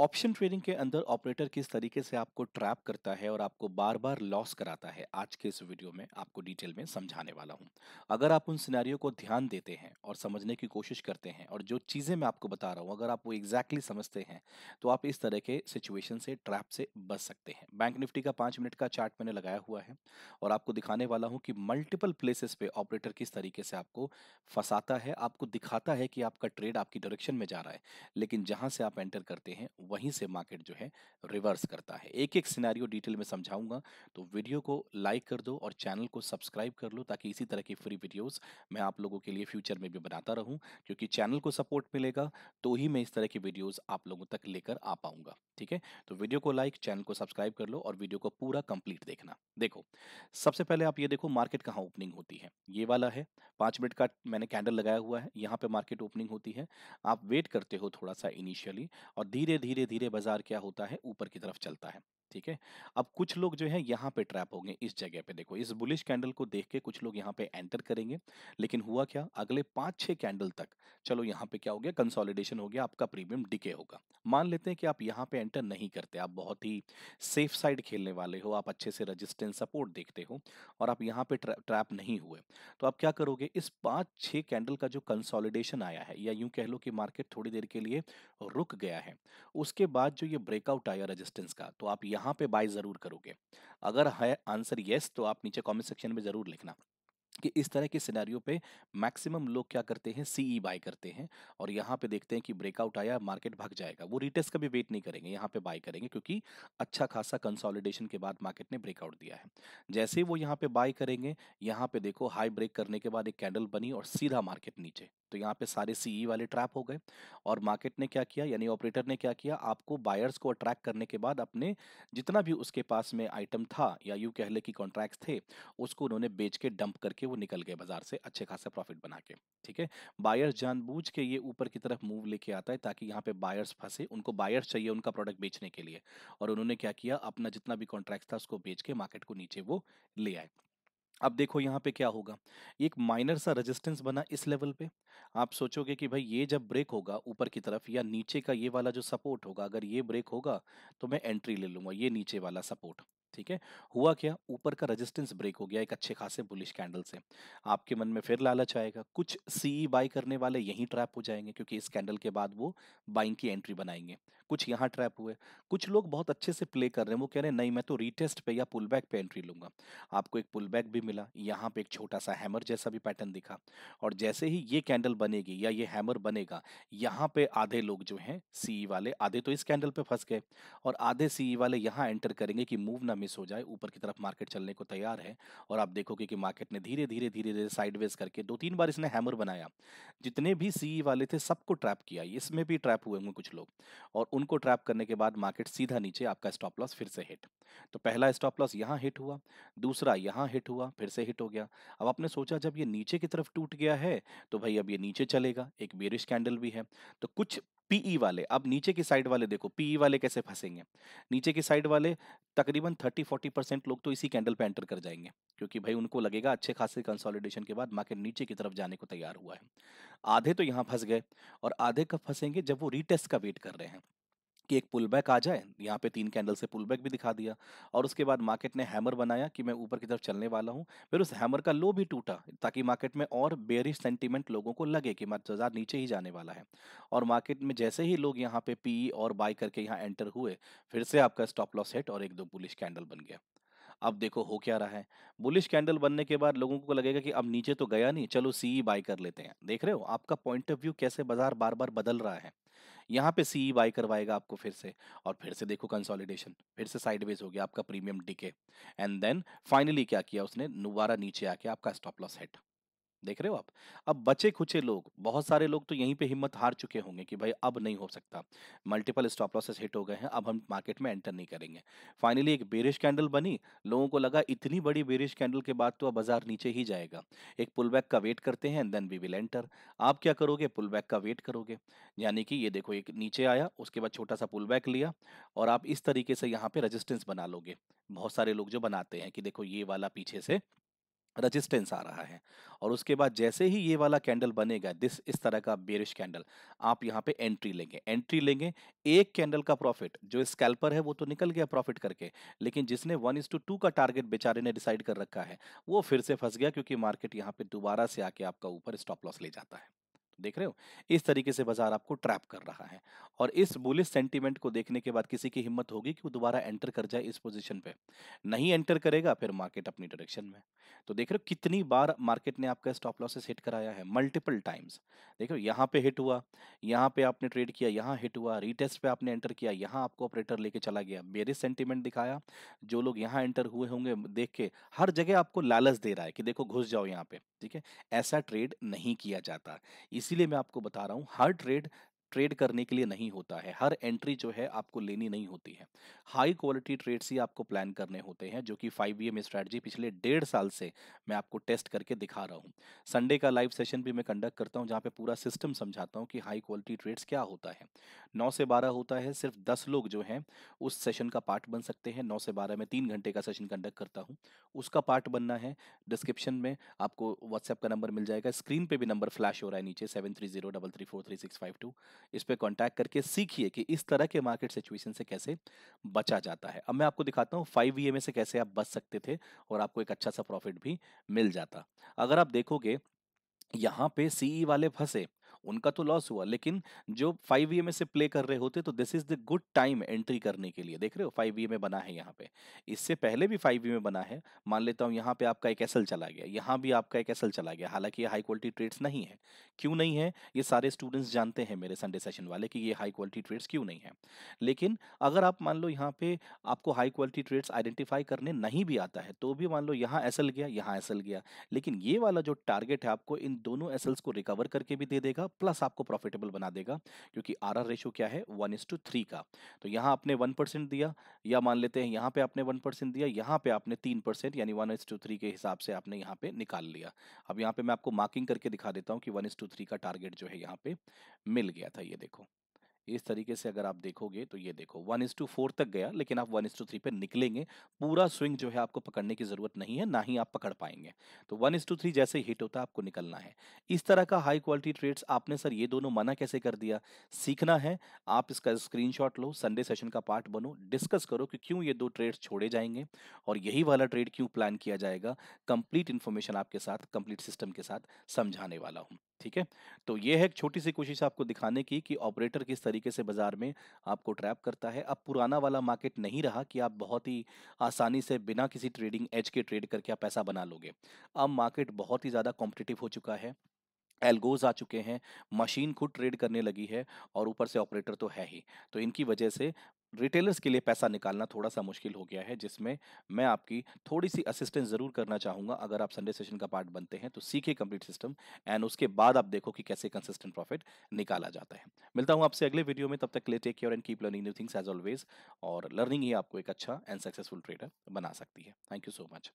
option trading के अंदर operator किस तरीके से आपको ट्रैप करता है और आपको बार बार लॉस कराता है आज के इस वीडियो में आपको डिटेल में समझाने वाला हूं अगर आप उन सिनेरियो को ध्यान देते हैं और समझने की कोशिश करते हैं और जो चीज़ें मैं आपको बता रहा हूं अगर आप वो एग्जैक्टली समझते हैं तो आप इस तरह के सिचुएशन से ट्रैप से बच सकते हैं बैंक निफ्टी का पाँच मिनट का चार्ट मैंने लगाया हुआ है और आपको दिखाने वाला हूँ कि मल्टीपल प्लेसेस पे ऑपरेटर किस तरीके से आपको फंसाता है आपको दिखाता है कि आपका ट्रेड आपकी डायरेक्शन में जा रहा है लेकिन जहाँ से आप एंटर करते हैं वहीं से मार्केट जो है रिवर्स करता है एक एक सिनारियो डिटेल में समझाऊंगा तो वीडियो को लाइक कर दो और चैनल को सब्सक्राइब कर लो ताकि इसी तरह की फ्री वीडियोस मैं आप लोगों के लिए फ्यूचर में भी बनाता रहूं क्योंकि चैनल को सपोर्ट मिलेगा तो ही मैं इस तरह की वीडियोस आप लोगों तक लेकर आ पाऊंगा ठीक है तो वीडियो को लाइक चैनल को सब्सक्राइब कर लो और वीडियो को पूरा कंप्लीट देखना देखो सबसे पहले आप ये देखो मार्केट कहाँ ओपनिंग होती है ये वाला है पाँच मिनट का मैंने कैंडल लगाया हुआ है यहाँ पे मार्केट ओपनिंग होती है आप वेट करते हो थोड़ा सा इनिशियली और धीरे धीरे धीरे धीरे बाजार क्या होता है ऊपर की तरफ चलता है ठीक है अब कुछ लोग जो है यहाँ पे ट्रैप होंगे इस जगह पे देखो इस बुलिश कैंडल को देख के कुछ लोग यहाँ पे एंटर करेंगे लेकिन हुआ क्या अगले पांच छह कैंडल तक चलो यहाँ पे क्या हो गया कंसोलिडेशन हो गया आपका प्रीमियम डिके होगा मान लेते हैं कि आप यहाँ पे एंटर नहीं करते आप बहुत ही सेफ साइड खेलने वाले हो आप अच्छे से रजिस्टेंस सपोर्ट देखते हो और आप यहाँ पे ट्रैप नहीं हुए तो आप क्या करोगे इस पाँच छः कैंडल का जो कंसोलिडेशन आया है या यूं कह लो कि मार्केट थोड़ी देर के लिए रुक गया है उसके बाद जो ये ब्रेकआउट आया रजिस्टेंस का तो आप यहाँ यहाँ पे बाय ज़रूर करोगे अगर है आंसर येस तो आप नीचे कमेंट सेक्शन में ज़रूर लिखना कि इस तरह के सिनेरियो पे मैक्सिमम लोग क्या करते हैं सीई बाय e करते हैं और यहाँ पे देखते हैं कि ब्रेकआउट आया मार्केट भाग जाएगा वो रिटेस्ट का भी वेट नहीं करेंगे यहाँ पे बाय करेंगे क्योंकि अच्छा खासा कंसोलिडेशन के बाद मार्केट ने ब्रेकआउट दिया है जैसे वो यहाँ पे बाय करेंगे यहाँ पे देखो हाई ब्रेक करने के बाद एक कैंडल बनी और सीधा मार्केट नीचे तो यहाँ पे सारे सीई e वाले ट्रैप हो गए और मार्केट ने क्या किया यानी ऑपरेटर ने क्या किया आपको बायर्स को अट्रैक्ट करने के बाद अपने जितना भी उसके पास में आइटम था या यू कह की कि कॉन्ट्रैक्ट थे उसको उन्होंने बेच के डंप करके वो निकल गए बाजार से अच्छे खासे प्रॉफिट बना के ठीक है बायर्स जानबूझ के ये ऊपर की तरफ मूव लेके आता है ताकि यहाँ पे बायर्स फंसे उनको बायर्स चाहिए उनका प्रोडक्ट बेचने के लिए और उन्होंने क्या किया अपना जितना भी कॉन्ट्रैक्ट था उसको बेच के मार्केट को नीचे वो ले आए अब देखो यहाँ पे क्या होगा एक माइनर सा रेजिस्टेंस बना इस लेवल पे आप सोचोगे कि भाई ये जब ब्रेक होगा ऊपर की तरफ या नीचे का ये वाला जो सपोर्ट होगा अगर ये ब्रेक होगा तो मैं एंट्री ले लूँगा ये नीचे वाला सपोर्ट ठीक है हुआ क्या ऊपर का रेजिस्टेंस ब्रेक हो गया एक अच्छे खासे बुलिश कैंडल से आपके मन में फिर लालच आएगा कुछ सीई बाई करने वाले यहीं ट्रैप हो जाएंगे क्योंकि इस कैंडल के बाद वो बाइंग की एंट्री बनाएंगे कुछ यहाँ ट्रैप हुए कुछ लोग बहुत अच्छे से प्ले कर रहे हैं वो कह रहे हैं नहीं मैं तो रीटेस्ट पे या पुल बैक पे एंट्री लूंगा आपको एक पुल बैक भी मिला यहाँ पे एक छोटा सा हैमर जैसा भी पैटर्न दिखा और जैसे ही ये कैंडल बनेगी या ये हैमर बनेगा यहाँ पे आधे लोग जो हैं सीई वाले आधे तो इस कैंडल पे फंस गए और आधे सीई वाले यहाँ एंटर करेंगे कि मूव ना मिस हो जाए ऊपर की तरफ मार्केट चलने को तैयार है और आप देखोगे कि मार्केट ने धीरे धीरे धीरे धीरे साइडवेज करके दो तीन बार इसने हैमर बनाया जितने भी सी e वाले थे सबको ट्रैप किया इसमें भी ट्रैप हुए होंगे कुछ लोग और उनको ट्रैप करने के बाद मार्केट सीधा नीचे आपका स्टॉप लॉस फिर से हिट तो पहला स्टॉप लॉस यहाँ हिट हुआ दूसरा यहाँ हिट हुआ फिर से हिट हो गया अब आपने सोचा जब ये नीचे की तरफ टूट गया है तो भाई अब ये नीचे चलेगा एक बेरिश कैंडल भी है तो कुछ पीई e वाले अब नीचे की साइड वाले देखो पीई e वाले कैसे फंसेंगे नीचे की साइड वाले तकरीबन 30-40 परसेंट लोग तो इसी कैंडल पे एंटर कर जाएंगे क्योंकि भाई उनको लगेगा अच्छे खासे कंसोलिडेशन के बाद मार्केट नीचे की तरफ जाने को तैयार हुआ है आधे तो यहाँ फंस गए और आधे कब फंसेंगे जब वो रीटेस्ट का वेट कर रहे हैं कि एक पुल बैक आ जाए यहाँ पे तीन कैंडल से पुल बैक भी दिखा दिया और उसके बाद मार्केट ने हैमर बनाया कि मैं ऊपर की तरफ चलने वाला हूँ फिर उस हैमर का लो भी टूटा ताकि मार्केट में और बेरिश सेंटिमेंट लोगों को लगे कि बाजार नीचे ही जाने वाला है और मार्केट में जैसे ही लोग यहाँ पे पी और बाय करके यहाँ एंटर हुए फिर से आपका स्टॉप लॉस हेट और एक दो बुलिश कैंडल बन गया अब देखो हो क्या रहा है बुलिश कैंडल बनने के बाद लोगों को लगेगा कि अब नीचे तो गया नहीं चलो सी बाय कर लेते हैं देख रहे हो आपका पॉइंट ऑफ व्यू कैसे बाजार बार बार बदल रहा है यहाँ पे सीई बाई e करवाएगा आपको फिर से और फिर से देखो कंसोलिडेशन फिर से साइडवेज हो गया आपका premium decay and then finally क्या किया उसने दोबारा नीचे आके आपका स्टॉप लॉस हेट देख रहे हो आप अब बचे खुचे लोग बहुत सारे लोग तो यहीं पे हिम्मत हार चुके होंगे कि भाई अब नहीं हो सकता मल्टीपल स्टॉप लॉसेस हिट हो गए हैं अब हम मार्केट में एंटर नहीं करेंगे फाइनली एक बेरिश कैंडल बनी लोगों को लगा इतनी बड़ी बेरिश कैंडल के बाद तो अब बाजार नीचे ही जाएगा एक पुल बैक का वेट करते हैं and then we will enter आप क्या करोगे पुल बैक का वेट करोगे यानी कि ये देखो एक नीचे आया उसके बाद छोटा सा पुल बैक लिया और आप इस तरीके से यहाँ पे रजिस्टेंस बना लोगे बहुत सारे लोग जो बनाते हैं कि देखो ये वाला पीछे से रजिस्टेंस आ रहा है और उसके बाद जैसे ही ये वाला कैंडल बनेगा दिस इस तरह का बेरिश कैंडल आप यहाँ पे एंट्री लेंगे एंट्री लेंगे एक कैंडल का प्रॉफिट जो स्कैल्पर है वो तो निकल गया प्रॉफिट करके लेकिन जिसने वन इज टू टू का टारगेट बेचारे ने डिसाइड कर रखा है वो फिर से फंस गया क्योंकि मार्केट यहाँ पे दोबारा से आके आपका ऊपर स्टॉप लॉस ले जाता है देख रहे हो इस तरीके से बाजार आपको ट्रैप कर रहा है और इस बुलिस सेंटीमेंट को देखने के बाद किसी की हिम्मत होगी कि वो दोबारा एंटर कर जाए इस पोजीशन पे नहीं एंटर करेगा फिर मार्केट अपनी डायरेक्शन में तो देख रहे हो कितनी बार मार्केट ने आपका स्टॉप लॉसेस हिट कराया है मल्टीपल टाइम्स देखो यहाँ पे हिट हुआ यहाँ पे आपने ट्रेड किया यहाँ हिट हुआ रीटेस्ट पे आपने एंटर किया यहाँ आपको ऑपरेटर लेके चला गया बेरिस सेंटीमेंट दिखाया जो लोग यहाँ एंटर हुए होंगे देख के हर जगह आपको लालच दे रहा है कि देखो घुस जाओ यहाँ पे ठीक है ऐसा ट्रेड नहीं किया जाता इस इसीलिए मैं आपको बता रहा हूँ हर ट्रेड ट्रेड करने के लिए नहीं होता है हर एंट्री जो है आपको लेनी नहीं होती है हाई क्वालिटी ट्रेड्स ही आपको प्लान करने होते हैं जो कि फाइव ई स्ट्रैटेजी पिछले डेढ़ साल से मैं आपको टेस्ट करके दिखा रहा हूँ संडे का लाइव सेशन भी मैं कंडक्ट करता हूँ जहाँ पे पूरा सिस्टम समझाता हूँ कि हाई क्वालिटी ट्रेड्स क्या होता है नौ से बारह होता है सिर्फ दस लोग जो हैं उस सेशन का पार्ट बन सकते हैं नौ से बारह में तीन घंटे का सेशन कंडक्ट करता हूँ उसका पार्ट बनना है डिस्क्रिप्शन में आपको व्हाट्सएप का नंबर मिल जाएगा स्क्रीन पे भी नंबर फ्लैश हो रहा है नीचे seven three zero double three four three six five two इस पर कॉन्टैक्ट करके सीखिए कि इस तरह के मार्केट सिचुएशन से कैसे बचा जाता है अब मैं आपको दिखाता हूँ फाइव ई में से कैसे आप बच सकते थे और आपको एक अच्छा सा प्रॉफिट भी मिल जाता अगर आप देखोगे यहाँ पे सीई e वाले फंसे उनका तो लॉस हुआ लेकिन जो फाइव ई में से प्ले कर रहे होते तो this is the good time entry करने के लिए देख रहे हो फाइव ई में बना है यहाँ पे इससे पहले भी फाइव ई में बना है मान लेता हूँ यहाँ पे आपका एक एसल चला गया यहाँ भी आपका एक एसल चला गया हालांकि ये हाई क्वालिटी ट्रेड्स नहीं है क्यों नहीं है ये सारे स्टूडेंट्स जानते हैं मेरे संडे सेशन वाले कि ये हाई क्वालिटी ट्रेड्स क्यों नहीं है लेकिन अगर आप मान लो यहाँ पे आपको हाई क्वालिटी ट्रेड्स आइडेंटिफाई करने नहीं भी आता है तो भी मान लो यहाँ एसल गया यहाँ एसल गया लेकिन ये वाला जो टारगेट है आपको इन दोनों एसल्स को रिकवर करके भी दे देगा देगा प्लस आपको प्रॉफिटेबल बना देगा क्योंकि आर आर रेशो क्या है वन इज टू थ्री का तो यहाँ आपने वन परसेंट दिया या मान लेते हैं यहाँ पे आपने वन परसेंट दिया यहाँ पे आपने तीन परसेंट यानी वन इज टू थ्री के हिसाब से आपने यहाँ पे निकाल लिया अब यहाँ पे मैं आपको मार्किंग करके दिखा देता हूँ कि वन इज टू थ्री का टारगेट जो है यहाँ पे मिल गया था ये देखो इस तरीके से अगर आप देखोगे तो ये देखो वन इज टू फोर तक गया लेकिन आप वन इज टू थ्री पे निकलेंगे पूरा स्विंग जो है आपको पकड़ने की जरूरत नहीं है ना ही आप पकड़ पाएंगे तो वन इज टू थ्री जैसे हिट होता है आपको निकलना है इस तरह का हाई क्वालिटी ट्रेड्स आपने सर ये दोनों मना कैसे कर दिया सीखना है आप इसका स्क्रीन लो संडे सेशन का पार्ट बनो डिस्कस करो कि क्यों ये दो ट्रेड्स छोड़े जाएंगे और यही वाला ट्रेड क्यों प्लान किया जाएगा कंप्लीट इन्फॉर्मेशन आपके साथ कंप्लीट सिस्टम के साथ समझाने वाला हूँ ठीक है तो ये है एक छोटी सी कोशिश आपको दिखाने की कि ऑपरेटर किस तरीके से बाजार में आपको ट्रैप करता है अब पुराना वाला मार्केट नहीं रहा कि आप बहुत ही आसानी से बिना किसी ट्रेडिंग एज के ट्रेड करके आप पैसा बना लोगे अब मार्केट बहुत ही ज़्यादा कॉम्पिटिटिव हो चुका है एल्गोज आ चुके हैं मशीन खुद ट्रेड करने लगी है और ऊपर से ऑपरेटर तो है ही तो इनकी वजह से रिटेलर्स के लिए पैसा निकालना थोड़ा सा मुश्किल हो गया है जिसमें मैं आपकी थोड़ी सी असिस्टेंस ज़रूर करना चाहूँगा अगर आप संडे सेशन का पार्ट बनते हैं तो सीखे कंप्लीट सिस्टम एंड उसके बाद आप देखो कि कैसे कंसिस्टेंट प्रॉफिट निकाला जाता है मिलता हूँ आपसे अगले वीडियो में तब तक ले take care and keep learning new things as always और लर्निंग ही आपको एक अच्छा एंड सक्सेसफुल ट्रेडर बना सकती है थैंक यू सो मच